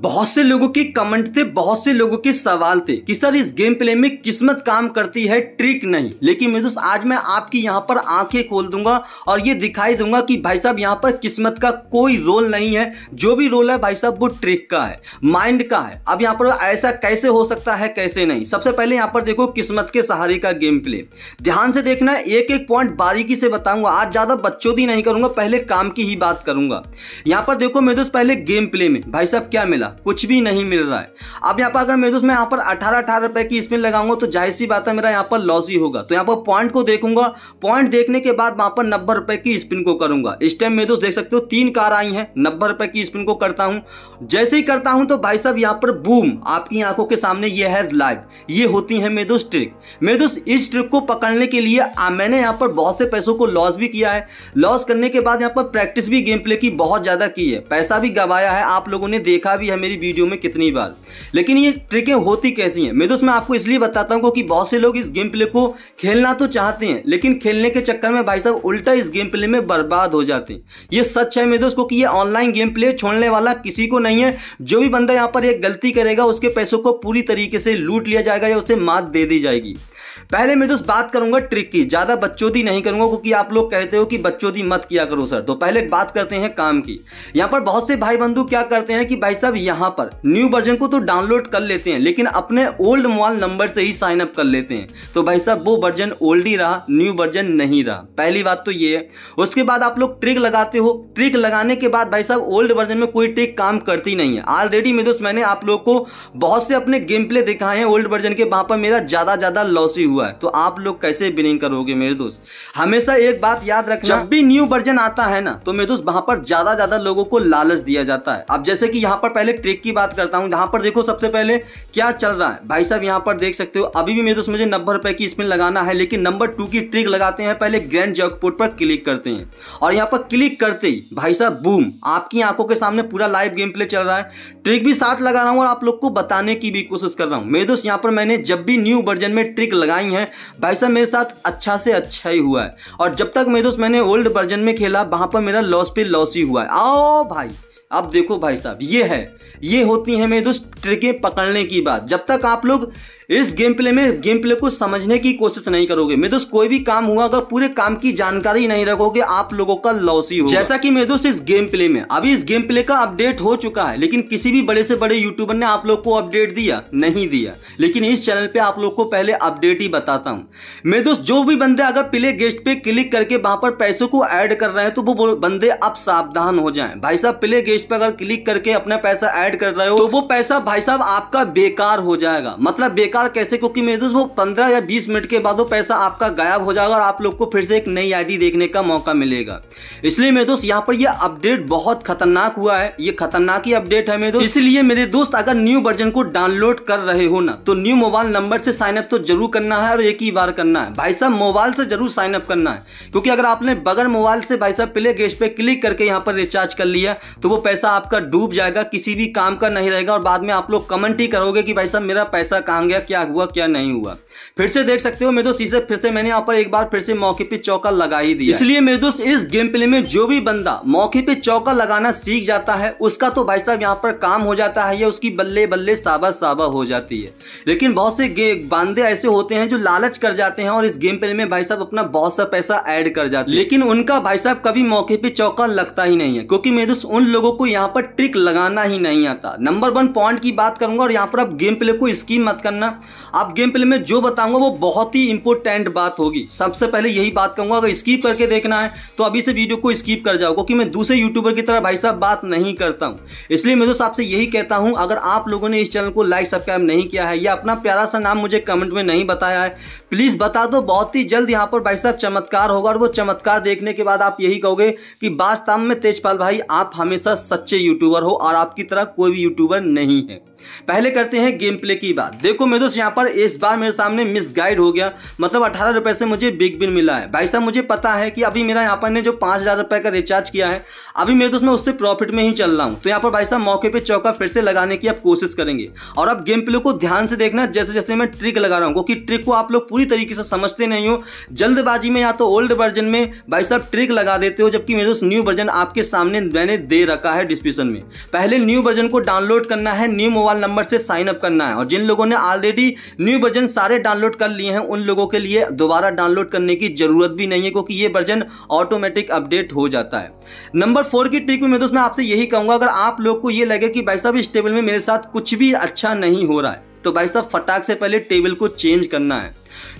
बहुत से लोगों के कमेंट थे बहुत से लोगों के सवाल थे कि सर इस गेम प्ले में किस्मत काम करती है ट्रिक नहीं लेकिन मेरे दोस्त आज मैं आपकी यहाँ पर आंखें खोल दूंगा और ये दिखाई दूंगा कि भाई साहब यहाँ पर किस्मत का कोई रोल नहीं है जो भी रोल है भाई साहब वो ट्रिक का है माइंड का है अब यहाँ पर ऐसा कैसे हो सकता है कैसे नहीं सबसे पहले यहाँ पर देखो किस्मत के सहारे का गेम प्ले ध्यान से देखना एक एक पॉइंट बारीकी से बताऊंगा आज ज्यादा बच्चों नहीं करूंगा पहले काम की ही बात करूंगा यहाँ पर देखो मेरे दोस्त पहले गेम प्ले में भाई साहब क्या मिला मिला कुछ भी नहीं मिल रहा है अब यहाँ पर अगर मेरे दोस्त मैं यहाँ पर अठारह अठारह रुपए की इसमें लगाऊंगा तो जाहिर सी बात है मेरा यहाँ पर लॉस ही होगा तो यहाँ पर पॉइंट को देखूंगा पॉइंट देखने के बाद वहां पर नब्बे रुपए की स्पिन को करूंगा इस टाइम मेरे दोस्त देख सकते हो तीन कार आई है नब्बे रुपए की स्पिन को करता हूँ जैसे ही करता हूँ तो भाई साहब यहाँ पर बूम आपकी आंखों के सामने ये है लाइव ये होती है मेरे दोस्त ट्रिक मेरे दोस्त इस ट्रिक को पकड़ने के लिए मैंने यहाँ पर बहुत से पैसों को लॉस भी किया है लॉस करने के बाद यहाँ पर प्रैक्टिस भी गेम प्ले की बहुत ज्यादा की है पैसा भी गवाया है आप लोगों ने देखा भी है मेरी वीडियो में कितनी बार लेकिन ये ट्रिकें होती कैसी हैं मैं दोस्त तो मैं आपको इसलिए बताता हूँ क्योंकि बहुत से लोग इस गेम प्ले को खेलना तो चाहते हैं लेकिन खेलने के चक्कर में भाई साहब उल्टा इस गेम प्ले में बर्बाद हो जाते हैं ये सच है मेरे दोस्त क्योंकि ये ऑनलाइन गेम प्ले छोड़ने वाला किसी को नहीं है जो भी बंदा यहाँ पर एक गलती करेगा उसके पैसों को पूरी तरीके से लूट लिया जाएगा या उसे मात दे दी जाएगी पहले मैं दोस्त बात करूंगा ट्रिक की ज़्यादा बच्चोदी नहीं करूंगा क्योंकि आप लोग कहते हो कि बच्चोदी मत किया करो सर तो पहले बात करते हैं काम की यहाँ पर बहुत से भाई बंधु क्या करते हैं कि भाई साहब यहाँ पर न्यू वर्जन को तो डाउनलोड कर लेते हैं लेकिन अपने ओल्ड मोबाइल नंबर से ही साइन अप कर लेते हैं तो भाई साहब वो वर्जन ओल्ड ही रहा न्यू वर्जन नहीं रहा पहली बात तो ये है उसके बाद आप लोग ट्रिक लगाते हो ट्रिक लगाने के बाद भाई साहब ओल्ड वर्जन में कोई ट्रिक काम करती नहीं है ऑलरेडी मेरे दोस्त मैंने आप लोग को बहुत से अपने गेम प्ले दिखाए हैं ओल्ड वर्जन के वहाँ पर मेरा ज़्यादा ज़्यादा लॉस ही हुआ है तो आप लोग कैसे विनिंग करोगे मेरे दोस्त हमेशा एक बात याद रखना जब भी न्यू वर्जन आता है ना तो मेरे दोस्त वहाँ पर ज़्यादा ज़्यादा लोगों को लालच दिया जाता है अब जैसे कि यहाँ पर पहले ट्रेक की बात करता हूँ यहाँ पर देखो सबसे पहले क्या चल रहा है भाई साहब यहाँ पर देख सकते हो अभी भी मेरे दोस्त मुझे नब्बे रुपए की स्पिन लगाना है लेकिन नंबर टू की ट्रिक लगाते हैं पहले ग्रैंड जॉकपोर्ट पर क्लिक करते हैं और यहाँ पर क्लिक करते ही भाई साहब बूम आपकी आंखों के सामने पूरा लाइव गेम प्ले चल रहा है ट्रिक भी साथ लगा रहा हूँ और आप लोग को बताने की भी कोशिश कर रहा हूँ मेरे दोस्त यहाँ पर मैंने जब भी न्यू वर्जन में ट्रिक लगाई है भाई साहब मेरे साथ अच्छा से अच्छा ही हुआ है और जब तक मेरे दोस्त मैंने ओल्ड वर्जन में खेला वहाँ पर मेरा लॉस पे लॉस ही हुआ है आओ भाई अब देखो भाई साहब ये है ये होती है मेरे दोस्त ट्रिकें पकड़ने की बात जब तक आप लोग इस गेम प्ले में गेम प्ले को समझने की कोशिश नहीं करोगे मैं दोस्त कोई भी काम हुआ अगर पूरे काम की जानकारी नहीं रखोगे आप लोगों का लॉस ही होगा जैसा कि मैं दोस्त इस गेम प्ले में अभी इस गेम प्ले का अपडेट हो चुका है लेकिन किसी भी बड़े से बड़े यूट्यूबर ने आप लोग को अपडेट दिया नहीं दिया लेकिन इस चैनल पे आप लोग को पहले अपडेट ही बताता हूँ मैं दोस्त जो भी बंदे अगर प्ले गेस्ट पे क्लिक करके वहां पर पैसों को ऐड कर रहे हैं तो वो बंदे अब सावधान हो जाए भाई साहब प्ले गेस्ट पे अगर क्लिक करके अपना पैसा ऐड कर रहे हो तो वो पैसा भाई साहब आपका बेकार हो जाएगा मतलब बेकार कार्ड कैसे क्योंकि मेरे दोस्त वो पंद्रह या बीस मिनट के बाद वो पैसा आपका गायब हो जाएगा और आप लोग को फिर से एक नई आई देखने का मौका मिलेगा इसलिए मेरे दोस्त यहाँ पर यह अपडेट बहुत खतरनाक हुआ है ये खतरनाक ही अपडेट है मेरे दोस्त इसलिए मेरे दोस्त अगर न्यू वर्जन को डाउनलोड कर रहे हो ना तो न्यू मोबाइल नंबर से साइन अप तो जरूर करना है और एक ही बार करना है भाई साहब मोबाइल से जरूर साइन अप करना है क्योंकि अगर आपने बगैर मोबाइल से भाई साहब प्ले गेस्ट पे क्लिक करके यहाँ पर रिचार्ज कर लिया तो वो पैसा आपका डूब जाएगा किसी भी काम का नहीं रहेगा और बाद में आप लोग कमेंट ही करोगे कि भाई साहब मेरा पैसा कहाँ गया क्या हुआ क्या नहीं हुआ फिर से देख सकते हो मेरे दोस्त इसे फिर से मैंने यहाँ पर एक बार फिर से मौके पे चौका लगा ही दिया इसलिए मेरे दोस्त इस गेम प्ले में जो भी बंदा मौके पे चौका लगाना सीख जाता है उसका तो भाई साहब यहाँ पर काम हो जाता है या उसकी बल्ले बल्ले साबा साबा हो जाती है लेकिन बहुत से बांदे ऐसे होते हैं जो लालच कर जाते हैं और इस गेम प्ले में भाई साहब अपना बहुत सा पैसा ऐड कर जाते हैं लेकिन उनका भाई साहब कभी मौके पे चौका लगता ही नहीं है क्योंकि मेरे दोस्त उन लोगों को यहाँ पर ट्रिक लगाना ही नहीं आता नंबर वन पॉइंट की बात करूंगा और यहाँ पर आप गेम प्ले को स्कीम मत करना ना आप गेम प्ले में जो बताऊंगा वो बहुत ही इंपॉर्टेंट बात होगी सबसे पहले यही बात कहूंगा अगर स्कीप करके देखना है तो अभी से वीडियो को स्कीप कर जाओ क्योंकि मैं दूसरे यूट्यूबर की तरह भाई साहब बात नहीं करता हूँ इसलिए मैं दोस्त तो आपसे यही कहता हूँ अगर आप लोगों ने इस चैनल को लाइक सब्सक्राइब नहीं किया है या अपना प्यारा सा नाम मुझे कमेंट में नहीं बताया है प्लीज़ बता दो बहुत ही जल्द यहाँ पर भाई साहब चमत्कार होगा और वो चमत्कार देखने के बाद आप यही कहोगे कि वास्तव में तेजपाल भाई आप हमेशा सच्चे यूट्यूबर हो और आपकी तरह कोई भी यूट्यूबर नहीं है पहले करते हैं गेम प्ले की बात देखो मैं दोस्त यहाँ पर इस बार मेरे सामने मिस गाइड हो गया मतलब अठारह रुपये से मुझे बिग बिल मिला है भाई साहब मुझे पता है कि अभी मेरा यहाँ पर ने जो पाँच हज़ार रुपये का रिचार्ज किया है अभी मेरे दोस्त मैं उससे प्रॉफिट में ही चल रहा हूँ तो यहाँ पर भाई साहब मौके पे चौका फिर से लगाने की आप कोशिश करेंगे और आप गेम प्ले को ध्यान से देखना जैसे जैसे मैं ट्रिक लगा रहा हूँ क्योंकि ट्रिक को आप लोग पूरी तरीके से समझते नहीं हो जल्दबाजी में या तो ओल्ड वर्जन में भाई साहब ट्रिक लगा देते हो जबकि मेरे दोस्त न्यू वर्जन आपके सामने मैंने दे रखा है डिस्क्रिप्शन में पहले न्यू वर्जन को डाउनलोड करना है न्यू मोबाइल नंबर से साइनअप करना है और जिन लोगों ने ऑलरेडी ऑलरेडी न्यू वर्जन सारे डाउनलोड कर लिए हैं उन लोगों के लिए दोबारा डाउनलोड करने की ज़रूरत भी नहीं है क्योंकि ये वर्जन ऑटोमेटिक अपडेट हो जाता है नंबर फोर की ट्रिक में दोस्तों आपसे यही कहूंगा अगर आप लोग को ये लगे कि भाई साहब इस टेबल में मेरे साथ कुछ भी अच्छा नहीं हो रहा है तो भाई साहब फटाक से पहले टेबल को चेंज करना है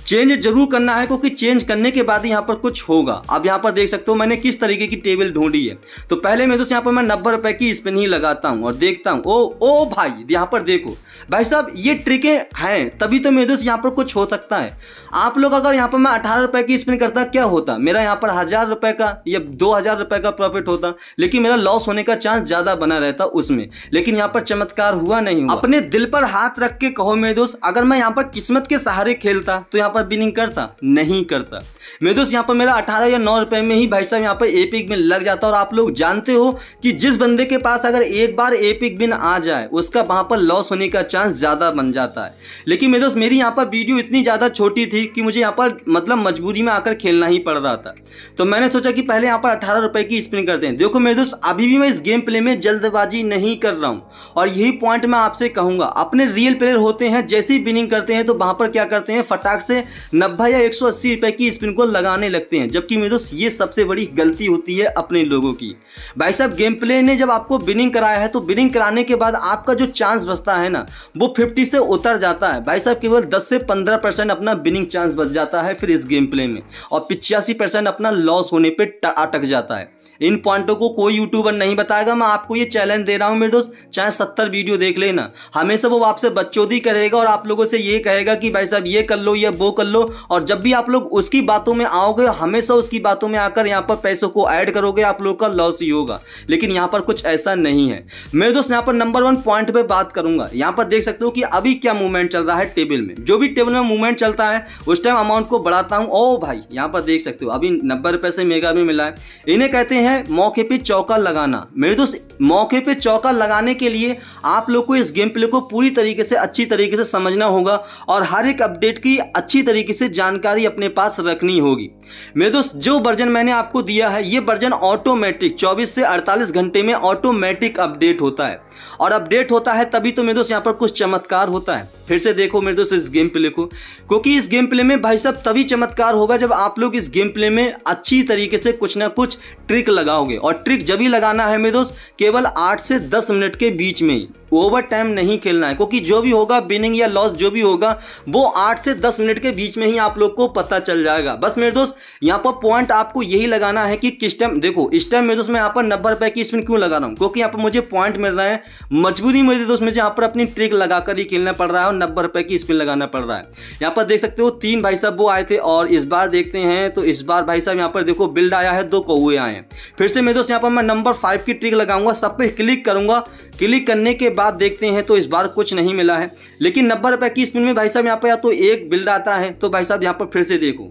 चेंज जरूर करना है क्योंकि चेंज करने के बाद यहाँ पर कुछ होगा अब यहाँ पर देख सकते हो मैंने किस तरीके की टेबल ढूंढी है तो पहले मैं दोस्त यहाँ पर मैं नब्बे रुपए की स्पिन ही लगाता हूँ और देखता हूँ ओ ओ भाई यहाँ पर देखो भाई साहब ये ट्रिकें हैं तभी तो मेरे दोस्त यहाँ पर कुछ हो सकता है आप लोग अगर यहाँ पर मैं अठारह रुपए की स्पिन करता क्या होता मेरा यहाँ पर हजार रुपए का या दो हजार रुपए का प्रॉफिट होता लेकिन मेरा लॉस होने का चांस ज्यादा बना रहता उसमें लेकिन यहाँ पर चमत्कार हुआ नहीं हुआ। अपने दिल पर हाथ रख के कहो मेरे दोस्त अगर मैं यहाँ पर किस्मत के सहारे खेलता तो यहाँ पर बिनिंग करता नहीं करता मेरे दोस्त यहाँ पर मेरा अठारह या नौ रुपए में ही भाई साहब यहाँ पर एपिक बिन लग जाता और आप लोग जानते हो कि जिस बंदे के पास अगर एक बार एपिक बिन आ जाए उसका वहाँ पर लॉस होने का चांस ज़्यादा बन जाता है लेकिन मेरे दोस्त मेरी यहाँ पर वीडियो इतनी ज़्यादा छोटी थी कि मुझे यहाँ पर मतलब मजबूरी में आकर खेलना ही पड़ रहा था तो मैंने सोचा कि पहले यहाँ पर अठारह रुपये की स्पिन करते हैं देखो मेरे दोस्त अभी भी मैं इस गेम प्ले में जल्दबाजी नहीं कर रहा हूँ और यही पॉइंट मैं आपसे कहूँगा अपने रियल प्लेयर होते हैं जैसे ही बिनिंग करते हैं तो वहाँ पर क्या करते हैं फटाक साख से नब्बे या एक रुपए की स्पिन को लगाने लगते हैं जबकि मेरे दोस्त ये सबसे बड़ी गलती होती है अपने लोगों की भाई साहब गेम प्ले ने जब आपको बिनिंग कराया है तो बिनिंग कराने के बाद आपका जो चांस बचता है ना वो फिफ्टी से उतर जाता है भाई साहब केवल दस से पंद्रह अपना बिनिंग चांस बच जाता है फिर इस गेम प्ले में और पिचासी अपना लॉस होने पर अटक जाता है इन पॉइंटों को कोई यूट्यूबर नहीं बताएगा मैं आपको ये चैलेंज दे रहा हूँ मेरे दोस्त चाहे सत्तर वीडियो देख लेना हमेशा वो आपसे बच्चोदी करेगा और आप लोगों से ये कहेगा कि भाई साहब ये कर लो या वो कर लो और जब भी आप लोग उसकी बातों में आओगे हमेशा उसकी बातों में आकर यहाँ पर पैसों को ऐड करोगे आप लोग का लॉस ही होगा लेकिन यहाँ पर कुछ ऐसा नहीं है मेरे दोस्त यहाँ पर नंबर वन पॉइंट पर बात करूंगा यहाँ पर देख सकते हो कि अभी क्या मूवमेंट चल रहा है टेबल में जो भी टेबल में मूवमेंट चलता है उस टाइम अमाउंट को बढ़ाता हूँ ओ भाई यहाँ पर देख सकते हो अभी नब्बे रुपए से मेगा भी मिला है इन्हें कहते हैं मौके पर चौका लगाना मेरे दोस्त मौके पर चौका लगाने के लिए आप लोग को इस गेम प्ले को पूरी तरीके से अच्छी तरीके से समझना होगा और हर एक अपडेट की अच्छी तरीके से जानकारी अपने पास रखनी होगी मेरे दोस्त जो वर्जन मैंने आपको दिया है ये वर्जन ऑटोमेटिक 24 से 48 घंटे में ऑटोमेटिक अपडेट होता है और अपडेट होता है तभी तो मेरे दोस्त यहाँ पर कुछ चमत्कार होता है फिर से देखो मेरे दोस्त इस गेम प्ले को क्योंकि इस गेम प्ले में भाई साहब तभी चमत्कार होगा जब आप लोग इस गेम प्ले में अच्छी तरीके से कुछ ना कुछ ट्रिक लगाओगे और ट्रिक जब ही लगाना है मेरे दोस्त केवल आठ से दस मिनट के बीच में ही ओवर टाइम नहीं खेलना है क्योंकि जो भी होगा विनिंग या लॉस जो भी होगा वो आठ से दस मिनट के बीच में ही आप लोग को पता चल जाएगा बस मेरे दोस्त यहाँ पर पॉइंट आपको यही लगाना है कि किस टाइम देखो इस टाइम मेरे दोस्त मैं यहाँ पर नब्बे रुपए की स्पिन क्यों लगा रहा हूँ क्योंकि यहाँ पर मुझे पॉइंट मिल रहा है मजबूरी मेरे दोस्त मुझे यहाँ पर अपनी ट्रिक लगाकर ही खेलना पड़ रहा है और नब्बे रुपए की स्पिन लगाना पड़ रहा है यहाँ पर देख सकते हो तीन भाई साहब वो आए थे और इस बार देखते हैं तो इस बार भाई साहब यहाँ पर देखो बिल्ड आया है दो कौए आए हैं हैं फिर से मेरे दोस्त यहाँ पर मैं नंबर फाइव की ट्रिक लगाऊंगा सब पे क्लिक करूंगा क्लिक करने के बाद देखते हैं तो इस बार कुछ नहीं मिला है लेकिन नंबर रुपये की स्पिन में भाई साहब यहाँ पर या तो एक बिल्ड आता है तो भाई साहब यहाँ पर फिर से देखो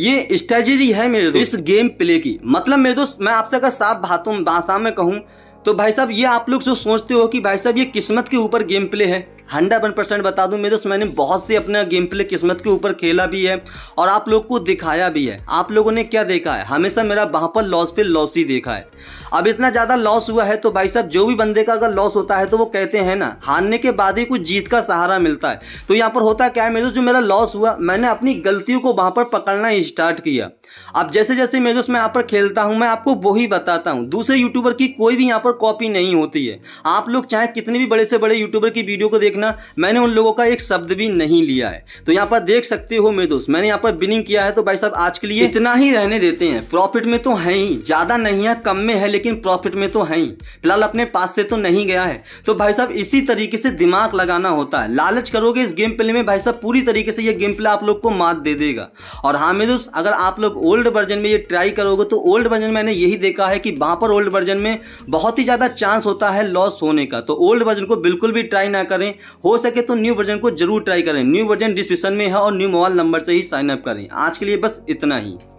ये स्ट्रेटेजी है मेरे दोस्त इस गेम प्ले की मतलब मेरे दोस्त मैं आपसे अगर साफ भाषा में कहूँ तो भाई साहब ये आप लोग जो सोचते हो कि भाई साहब ये किस्मत के ऊपर गेम प्ले है हंड्रेड वन परसेंट बता दूं मेरे मैंने बहुत सी अपने गेम प्ले किस्मत के ऊपर खेला भी है और आप लोग को दिखाया भी है आप लोगों ने क्या देखा है हमेशा मेरा वहाँ पर लॉस पे लॉस ही देखा है अब इतना ज़्यादा लॉस हुआ है तो भाई साहब जो भी बंदे का अगर लॉस होता है तो वो कहते हैं ना हारने के बाद ही कुछ जीत का सहारा मिलता है तो यहाँ पर होता क्या है मेरे जो मेरा लॉस हुआ मैंने अपनी गलतियों को वहाँ पर पकड़ना स्टार्ट किया अब जैसे जैसे मेरे मैं यहाँ पर खेलता हूँ मैं आपको वही बताता हूँ दूसरे यूट्यूबर की कोई भी यहाँ पर कॉपी नहीं होती है आप लोग चाहे कितने भी बड़े से बड़े यूट्यूबर की वीडियो को देखने ना मैंने उन लोगों का एक शब्द भी नहीं लिया है तो यहाँ पर देख सकते हो मेरे दोस्त मैंने यहाँ पर बिनिंग किया है तो भाई साहब आज के लिए इतना ही रहने देते हैं प्रॉफिट में तो है ही ज़्यादा नहीं है कम में है लेकिन प्रॉफिट में तो है ही फिलहाल अपने पास से तो नहीं गया है तो भाई साहब इसी तरीके से दिमाग लगाना होता है लालच करोगे इस गेम प्ले में भाई साहब पूरी तरीके से यह गेम प्ले आप लोग को मात दे देगा और हाँ मेरे दोस्त अगर आप लोग ओल्ड वर्जन में ये ट्राई करोगे तो ओल्ड वर्जन मैंने यही देखा है कि वहां पर ओल्ड वर्जन में बहुत ही ज़्यादा चांस होता है लॉस होने का तो ओल्ड वर्जन को बिल्कुल भी ट्राई ना करें हो सके तो न्यू वर्जन को जरूर ट्राई करें न्यू वर्जन डिस्क्रिप्शन में है और न्यू मोबाइल नंबर से ही साइन अप करें आज के लिए बस इतना ही